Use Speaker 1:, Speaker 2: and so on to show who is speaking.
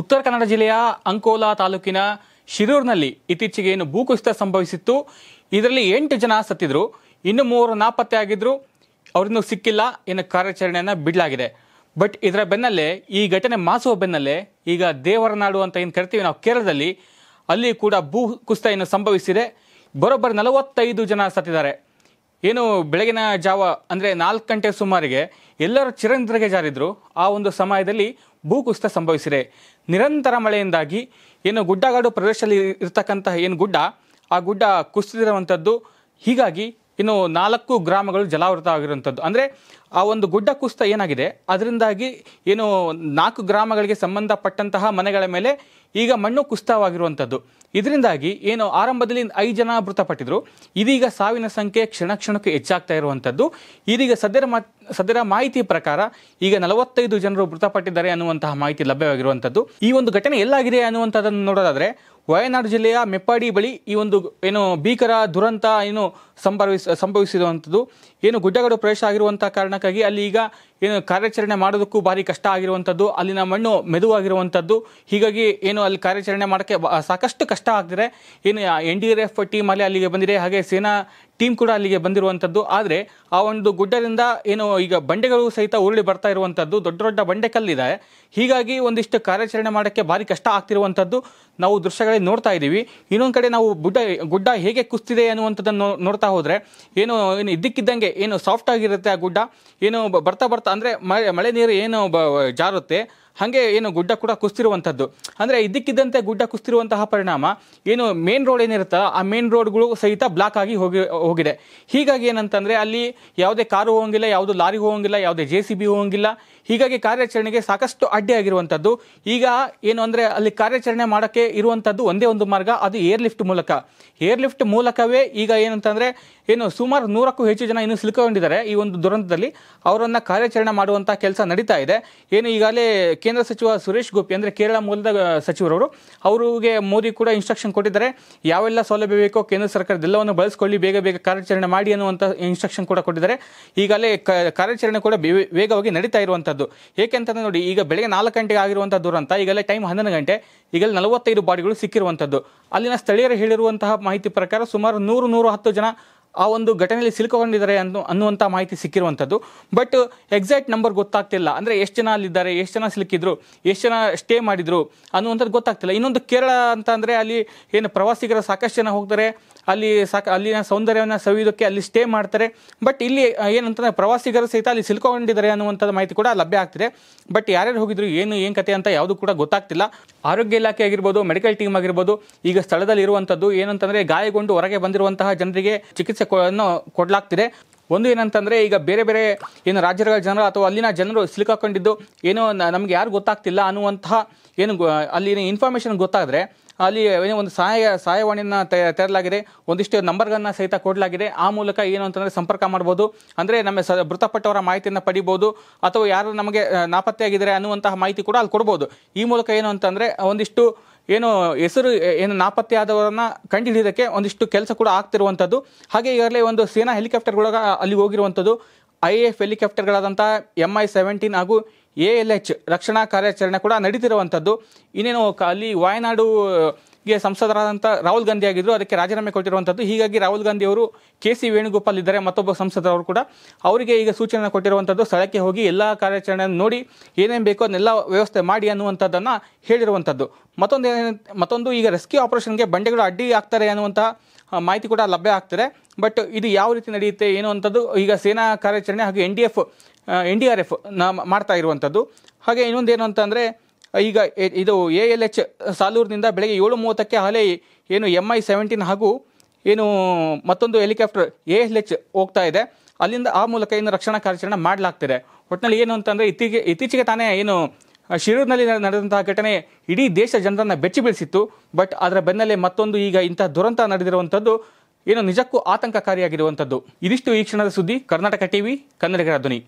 Speaker 1: ಉತ್ತರ ಕನ್ನಡ ಜಿಲ್ಲೆಯ ಅಂಕೋಲಾ ತಾಲೂಕಿನ ಶಿರೂರಿನಲ್ಲಿ ಇತ್ತೀಚೆಗೆ ಏನು ಭೂಕುಸಿತ ಸಂಭವಿಸಿತ್ತು ಇದರಲ್ಲಿ ಎಂಟು ಜನ ಸತ್ತಿದ್ರು ಇನ್ನು ಮೂವರು ನಾಪತ್ತೆ ಆಗಿದ್ರು ಅವರಿನ್ನೂ ಸಿಕ್ಕಿಲ್ಲ ಎನ್ನು ಕಾರ್ಯಾಚರಣೆಯನ್ನು ಬಿಡಲಾಗಿದೆ ಬಟ್ ಇದರ ಬೆನ್ನಲ್ಲೇ ಈ ಘಟನೆ ಮಾಸುವ ಬೆನ್ನಲ್ಲೇ ಈಗ ದೇವರನಾಡು ಅಂತ ಏನು ಕರಿತೀವಿ ನಾವು ಕೇರಳದಲ್ಲಿ ಅಲ್ಲಿ ಕೂಡ ಭೂ ಕುಸಿತ ಏನು ಸಂಭವಿಸಿದೆ ಬರೋಬ್ಬರಿ ನಲವತ್ತೈದು ಜನ ಸತ್ತಿದ್ದಾರೆ ಏನು ಬೆಳಗಿನ ಜಾವ ಅಂದರೆ ನಾಲ್ಕು ಗಂಟೆ ಸುಮಾರಿಗೆ ಎಲ್ಲರೂ ಚಿರಂದ್ರಿಗೆ ಜಾರಿದ್ರು ಆ ಒಂದು ಸಮಯದಲ್ಲಿ ಭೂಕುಸಿತ ಸಂಭವಿಸಿದೆ ನಿರಂತರ ಮಳೆಯಿಂದಾಗಿ ಏನು ಗುಡ್ಡಗಾಡು ಪ್ರದೇಶದಲ್ಲಿ ಇರತಕ್ಕಂತಹ ಏನು ಗುಡ್ಡ ಆ ಗುಡ್ಡ ಕುಸಿದಿರುವಂಥದ್ದು ಹೀಗಾಗಿ ಇನ್ನು ನಾಲ್ಕು ಗ್ರಾಮಗಳು ಜಲಾವೃತ ಆಗಿರುವಂಥದ್ದು ಅಂದರೆ ಆ ಒಂದು ಗುಡ್ಡ ಕುಸ್ತ ಏನಾಗಿದೆ ಅದರಿಂದಾಗಿ ಏನು ನಾಲ್ಕು ಗ್ರಾಮಗಳಿಗೆ ಸಂಬಂಧಪಟ್ಟಂತಹ ಮನೆಗಳ ಮೇಲೆ ಈಗ ಮಣ್ಣು ಕುಸ್ತವಾಗಿರುವಂಥದ್ದು ಇದರಿಂದಾಗಿ ಏನು ಆರಂಭದಲ್ಲಿ ಐದು ಜನ ಮೃತಪಟ್ಟಿದ್ರು ಇದೀಗ ಸಾವಿನ ಸಂಖ್ಯೆ ಕ್ಷಣ ಕ್ಷಣಕ್ಕೆ ಹೆಚ್ಚಾಗ್ತಾ ಇರುವಂಥದ್ದು ಇದೀಗ ಸದ್ಯರ ಮಾ ಸದ್ಯರ ಮಾಹಿತಿ ಪ್ರಕಾರ ಈಗ ನಲವತ್ತೈದು ಜನರು ಮೃತಪಟ್ಟಿದ್ದಾರೆ ಅನ್ನುವಂತಹ ಮಾಹಿತಿ ಲಭ್ಯವಾಗಿರುವಂಥದ್ದು ಈ ಒಂದು ಘಟನೆ ಎಲ್ಲಾಗಿದೆ ಅನ್ನುವಂಥದ್ದನ್ನು ನೋಡೋದಾದ್ರೆ ವಯನಾಡು ಜಿಲ್ಲೆಯ ಮೆಪ್ಪಾಡಿ ಬಳಿ ಈ ಒಂದು ಏನು ಭೀಕರ ದುರಂತ ಏನು ಸಂಭವಿಸ ಸಂಭವಿಸಿರುವಂಥದ್ದು ಏನು ಗುಡ್ಡಗಾಡು ಪ್ರವೇಶ ಆಗಿರುವಂಥ ಕಾರಣಕ್ಕಾಗಿ ಅಲ್ಲಿ ಈಗ ಏನು ಕಾರ್ಯಾಚರಣೆ ಮಾಡೋದಕ್ಕೂ ಭಾರಿ ಕಷ್ಟ ಆಗಿರುವಂಥದ್ದು ಅಲ್ಲಿನ ಮಣ್ಣು ಮೆದುವಾಗಿರುವಂಥದ್ದು ಹೀಗಾಗಿ ಏನು ಅಲ್ಲಿ ಕಾರ್ಯಾಚರಣೆ ಮಾಡೋಕ್ಕೆ ಸಾಕಷ್ಟು ಕಷ್ಟ ಆಗ್ತಿದೆ ಏನು N D R F team ಅಲ್ಲಿ ಅಲ್ಲಿಗೆ ಬಂದಿದೆ ಹಾಗೆ ಸೇನಾ ಟೀಮ್ ಕೂಡ ಅಲ್ಲಿಗೆ ಬಂದಿರುವಂಥದ್ದು ಆದರೆ ಆ ಒಂದು ಗುಡ್ಡದಿಂದ ಏನು ಈಗ ಬಂಡೆಗಳು ಸಹಿತ ಉರುಳಿ ಬರ್ತಾ ಇರುವಂಥದ್ದು ದೊಡ್ಡ ದೊಡ್ಡ ಬಂಡೆ ಕಲ್ಲಿದೆ ಹೀಗಾಗಿ ಒಂದಿಷ್ಟು ಕಾರ್ಯಾಚರಣೆ ಮಾಡೋಕ್ಕೆ ಭಾರಿ ಕಷ್ಟ ಆಗ್ತಿರುವಂಥದ್ದು ನಾವು ದೃಶ್ಯಗಳಲ್ಲಿ ನೋಡ್ತಾ ಇದ್ದೀವಿ ಇನ್ನೊಂದು ಕಡೆ ನಾವು ಗುಡ್ಡ ಗುಡ್ಡ ಹೇಗೆ ಕುಸ್ತಿದೆ ಅನ್ನುವಂಥದ್ದನ್ನು ನೋಡ್ತಾ ಹೋದರೆ ಏನು ಏನು ಇದ್ದಕ್ಕಿದ್ದಂಗೆ ಏನು ಸಾಫ್ಟ್ ಆಗಿರುತ್ತೆ ಆ ಗುಡ್ಡ ಏನು ಬರ್ತಾ ಬರ್ತಾ ಅಂದರೆ ಮಳೆ ಮಳೆ ನೀರು ಏನು ಜಾರುತ್ತೆ ಹಾಗೆ ಏನು ಗುಡ್ಡ ಕೂಡ ಕುಸ್ತಿರುವಂಥದ್ದು ಅಂದರೆ ಇದಕ್ಕಿದ್ದಂತೆ ಗುಡ್ಡ ಕುಸ್ತಿರುವಂತಹ ಪರಿಣಾಮ ಏನು ಮೇನ್ ರೋಡ್ ಏನಿರುತ್ತಲ್ಲ ಆ ಮೇನ್ ರೋಡ್ಗಳು ಸಹಿತ ಬ್ಲಾಕ್ ಆಗಿ ಹೋಗಿ ಹೋಗಿದೆ ಹೀಗಾಗಿ ಏನಂತಂದರೆ ಅಲ್ಲಿ ಯಾವುದೇ ಕಾರು ಹೋಗಂಗಿಲ್ಲ ಯಾವುದು ಲಾರಿ ಹೋಗಂಗಿಲ್ಲ ಯಾವುದೇ ಜೆ ಸಿ ಬಿ ಹೋಗಂಗಿಲ್ಲ ಹೀಗಾಗಿ ಕಾರ್ಯಾಚರಣೆಗೆ ಸಾಕಷ್ಟು ಅಡ್ಡಿ ಆಗಿರುವಂಥದ್ದು ಈಗ ಏನು ಅಂದರೆ ಅಲ್ಲಿ ಕಾರ್ಯಾಚರಣೆ ಮಾಡೋಕ್ಕೆ ಇರುವಂಥದ್ದು ಒಂದೇ ಒಂದು ಮಾರ್ಗ ಅದು ಏರ್ ಲಿಫ್ಟ್ ಮೂಲಕ ಏರ್ ಲಿಫ್ಟ್ ಮೂಲಕವೇ ಈಗ ಏನಂತಂದರೆ ಏನು ಸುಮಾರು ನೂರಕ್ಕೂ ಹೆಚ್ಚು ಜನ ಇನ್ನು ಸಿಲುಕೊಂಡಿದ್ದಾರೆ ಈ ಒಂದು ದುರಂತದಲ್ಲಿ ಅವರನ್ನು ಕಾರ್ಯಾಚರಣೆ ಮಾಡುವಂಥ ಕೆಲಸ ನಡೀತಾ ಇದೆ ಏನು ಈಗಾಗಲೇ ಕೇಂದ್ರ ಸಚಿವ ಸುರೇಶ್ ಗೋಪಿ ಅಂದರೆ ಕೇರಳ ಮೂಲದ ಸಚಿವರವರು ಅವರಿಗೆ ಮೋದಿ ಕೂಡ ಇನ್ಸ್ಟ್ರಕ್ಷನ್ ಕೊಟ್ಟಿದ್ದಾರೆ ಯಾವೆಲ್ಲ ಸೌಲಭ್ಯ ಬೇಕೋ ಕೇಂದ್ರ ಸರ್ಕಾರದ ಬಳಸಿಕೊಳ್ಳಿ ಬಳಸ್ಕೊಳ್ಳಿ ಬೇಗ ಬೇಗ ಕಾರ್ಯಾಚರಣೆ ಮಾಡಿ ಅನ್ನುವಂಥ ಇನ್ಸ್ಟ್ರಕ್ಷನ್ ಕೂಡ ಕೊಟ್ಟಿದ್ದಾರೆ ಈಗಲೇ ಕಾರ್ಯಾಚರಣೆ ಕೂಡ ವೇಗವಾಗಿ ನಡೀತಾ ಇರುವಂಥದ್ದು ಏಕೆಂತಂದ್ರೆ ನೋಡಿ ಈಗ ಬೆಳಗ್ಗೆ ನಾಲ್ಕು ಗಂಟೆಗೆ ಆಗಿರುವಂಥ ದುರಂತ ಈಗಲೇ ಟೈಮ್ ಹನ್ನೊಂದು ಗಂಟೆ ಈಗಲೇ ನಲವತ್ತೈದು ಬಾಡಿಗಳು ಸಿಕ್ಕಿರುವಂಥದ್ದು ಅಲ್ಲಿನ ಸ್ಥಳೀಯರು ಹೇಳಿರುವಂತಹ ಮಾಹಿತಿ ಪ್ರಕಾರ ಸುಮಾರು ನೂರು ನೂರು ಹತ್ತು ಜನ ಆ ಒಂದು ಘಟನೆಯಲ್ಲಿ ಸಿಲುಕೊಂಡಿದ್ದಾರೆ ಅನ್ನು ಅನ್ನುವಂಥ ಮಾಹಿತಿ ಸಿಕ್ಕಿರುವಂಥದ್ದು ಬಟ್ ಎಕ್ಸಾಕ್ಟ್ ನಂಬರ್ ಗೊತ್ತಾಗ್ತಿಲ್ಲ ಅಂದರೆ ಎಷ್ಟು ಜನ ಅಲ್ಲಿದ್ದಾರೆ ಎಷ್ಟು ಜನ ಸಿಲುಕಿದ್ರು ಎಷ್ಟು ಜನ ಸ್ಟೇ ಮಾಡಿದರು ಅನ್ನುವಂಥದ್ದು ಗೊತ್ತಾಗ್ತಿಲ್ಲ ಇನ್ನೊಂದು ಕೇರಳ ಅಂತ ಅಲ್ಲಿ ಏನು ಪ್ರವಾಸಿಗರು ಸಾಕಷ್ಟು ಜನ ಹೋಗ್ತಾರೆ ಅಲ್ಲಿ ಸಾಕ ಅಲ್ಲಿನ ಸೌಂದರ್ಯವನ್ನು ಸವಿಯೋದಕ್ಕೆ ಅಲ್ಲಿ ಸ್ಟೇ ಮಾಡ್ತಾರೆ ಬಟ್ ಇಲ್ಲಿ ಏನಂತಂದರೆ ಪ್ರವಾಸಿಗರು ಸಹಿತ ಅಲ್ಲಿ ಸಿಲುಕೊಂಡಿದ್ದಾರೆ ಅನ್ನುವಂಥದ್ದು ಮಾಹಿತಿ ಕೂಡ ಲಭ್ಯ ಆಗ್ತಿದೆ ಬಟ್ ಯಾರ್ಯಾರು ಹೋಗಿದ್ರು ಏನು ಏನು ಕತೆ ಅಂತ ಯಾವುದು ಕೂಡ ಗೊತ್ತಾಗ್ತಿಲ್ಲ ಆರೋಗ್ಯ ಇಲಾಖೆ ಆಗಿರ್ಬೋದು ಮೆಡಿಕಲ್ ಟೀಮ್ ಆಗಿರ್ಬೋದು ಈಗ ಸ್ಥಳದಲ್ಲಿ ಇರುವಂಥದ್ದು ಏನಂತಂದರೆ ಗಾಯಗೊಂಡು ಹೊರಗೆ ಬಂದಿರುವಂತಹ ಜನರಿಗೆ ಚಿಕಿತ್ಸೆ ಚಿಕಿತ್ಸೆಯನ್ನು ಕೊಡಲಾಗ್ತಿದೆ ಒಂದು ಏನಂತಂದರೆ ಈಗ ಬೇರೆ ಬೇರೆ ಏನು ರಾಜ್ಯಗಳ ಜನರು ಅಥವಾ ಅಲ್ಲಿನ ಜನರು ಸಿಲುಕಾಕೊಂಡಿದ್ದು ಏನು ನಮಗೆ ಯಾರು ಗೊತ್ತಾಗ್ತಿಲ್ಲ ಅನ್ನುವಂತಹ ಏನು ಅಲ್ಲಿ ಇನ್ಫಾರ್ಮೇಷನ್ ಗೊತ್ತಾದರೆ ಅಲ್ಲಿ ಏನೋ ಒಂದು ಸಹಾಯ ಸಹಾಯವಾಣಿಯನ್ನು ತೆರಲಾಗಿದೆ ಒಂದಿಷ್ಟು ನಂಬರ್ಗಳನ್ನು ಸಹಿತ ಕೊಡಲಾಗಿದೆ ಆ ಮೂಲಕ ಏನು ಅಂತಂದರೆ ಸಂಪರ್ಕ ಮಾಡ್ಬೋದು ಅಂದರೆ ನಮ್ಮ ಸ ಮೃತಪಟ್ಟವರ ಮಾಹಿತಿಯನ್ನು ಪಡಿಬೋದು ಅಥವಾ ಯಾರು ನಮಗೆ ನಾಪತ್ತೆಯಾಗಿದ್ದಾರೆ ಅನ್ನುವಂತಹ ಮಾಹಿತಿ ಕೂಡ ಅಲ್ಲಿ ಕೊಡ್ಬೋದು ಈ ಮೂಲಕ ಏನು ಅಂತಂದರೆ ಒಂದಿಷ್ಟು ಏನು ಹೆಸರು ಏನು ನಾಪತ್ತೆ ಆದವರನ್ನು ಕಂಡುಹಿಡಿಯೋದಕ್ಕೆ ಒಂದಿಷ್ಟು ಕೆಲಸ ಕೂಡ ಆಗ್ತಿರುವಂಥದ್ದು ಹಾಗೆ ಈಗಾಗಲೇ ಒಂದು ಸೇನಾ ಹೆಲಿಕಾಪ್ಟರ್ಗಳಾಗ ಅಲ್ಲಿ ಹೋಗಿರುವಂಥದ್ದು ಐ ಎ ಎಫ್ ಹೆಲಿಕಾಪ್ಟರ್ಗಳಾದಂಥ ಎಮ್ ಐ ಸೆವೆಂಟೀನ್ ಹಾಗೂ ಎ ಎಲ್ ಎಚ್ ರಕ್ಷಣಾ ಕಾರ್ಯಾಚರಣೆ ಕೂಡ ನಡೀತಿರುವಂಥದ್ದು ಇನ್ನೇನು ಅಲ್ಲಿ ವಾಯನಾಡುಗೆ ಸಂಸದರಾದಂಥ ರಾಹುಲ್ ಗಾಂಧಿ ಆಗಿದ್ದರು ಅದಕ್ಕೆ ರಾಜೀನಾಮೆ ಕೊಟ್ಟಿರುವಂಥದ್ದು ಹೀಗಾಗಿ ರಾಹುಲ್ ಗಾಂಧಿ ಅವರು ಕೆ ಸಿ ವೇಣುಗೋಪಾಲ್ ಇದ್ದಾರೆ ಮತ್ತೊಬ್ಬ ಸಂಸದರವರು ಕೂಡ ಅವರಿಗೆ ಈಗ ಸೂಚನೆ ಕೊಟ್ಟಿರುವಂಥದ್ದು ಸ್ಥಳಕ್ಕೆ ಹೋಗಿ ಎಲ್ಲ ಕಾರ್ಯಾಚರಣೆಯನ್ನು ನೋಡಿ ಏನೇನು ಬೇಕೋ ಅದನ್ನೆಲ್ಲ ವ್ಯವಸ್ಥೆ ಮಾಡಿ ಅನ್ನುವಂಥದ್ದನ್ನು ಹೇಳಿರುವಂಥದ್ದು ಮತ್ತೊಂದು ಮತ್ತೊಂದು ಈಗ ರೆಸ್ಕ್ಯೂ ಆಪರೇಷನ್ಗೆ ಬಂಡೆಗಳು ಅಡ್ಡಿ ಆಗ್ತಾರೆ ಅನ್ನುವಂಥ ಮಾಹಿತಿ ಕೂಡ ಲಭ್ಯ ಆಗ್ತದೆ ಬಟ್ ಇದು ಯಾವ ರೀತಿ ನಡೆಯುತ್ತೆ ಏನು ಅಂಥದ್ದು ಈಗ ಸೇನಾ ಕಾರ್ಯಾಚರಣೆ ಹಾಗೂ N D F N D R F ನಾ ಮಾಡ್ತಾ ಇರುವಂಥದ್ದು ಹಾಗೆ ಇನ್ನೊಂದು ಏನು ಅಂತಂದರೆ ಈಗ ಇದು ಎ ಎಲ್ ಎಚ್ ಸಾಲೂರಿನಿಂದ ಬೆಳಗ್ಗೆ ಏಳು ಮೂವತ್ತಕ್ಕೆ ಹಾಲೇ ಏನು ಎಮ್ ಐ ಸೆವೆಂಟೀನ್ ಹಾಗೂ ಏನು ಮತ್ತೊಂದು ಹೆಲಿಕಾಪ್ಟರ್ ಎ ಎಲ್ ಎಚ್ ಹೋಗ್ತಾ ಇದೆ ಅಲ್ಲಿಂದ ಆ ಮೂಲಕ ಏನು ರಕ್ಷಣಾ ಕಾರ್ಯಾಚರಣೆ ಮಾಡಲಾಗ್ತಿದೆ ಒಟ್ಟಿನಲ್ಲಿ ಏನು ಅಂತಂದರೆ ಇತ್ತೀಚೆಗೆ ಇತ್ತೀಚೆಗೆ ತಾನೇ ಏನು ಶಿರೂರಿನಲ್ಲಿ ನಡೆದಂತಹ ಘಟನೆ ಇಡೀ ದೇಶ ಜನರನ್ನು ಬೆಚ್ಚಿ ಬೀಳಿಸಿತ್ತು ಬಟ್ ಅದರ ಬೆನ್ನಲ್ಲೇ ಮತ್ತೊಂದು ಈಗ ಇಂಥ ದುರಂತ ನಡೆದಿರುವಂಥದ್ದು ಏನು ನಿಜಕ್ಕೂ ಆತಂಕಕಾರಿಯಾಗಿರುವಂಥದ್ದು ಇದಿಷ್ಟು ಈ ಕ್ಷಣದ ಸುದ್ದಿ ಕರ್ನಾಟಕ ಟಿವಿ ಕನ್ನಡಿಗರ ಧ್ವನಿ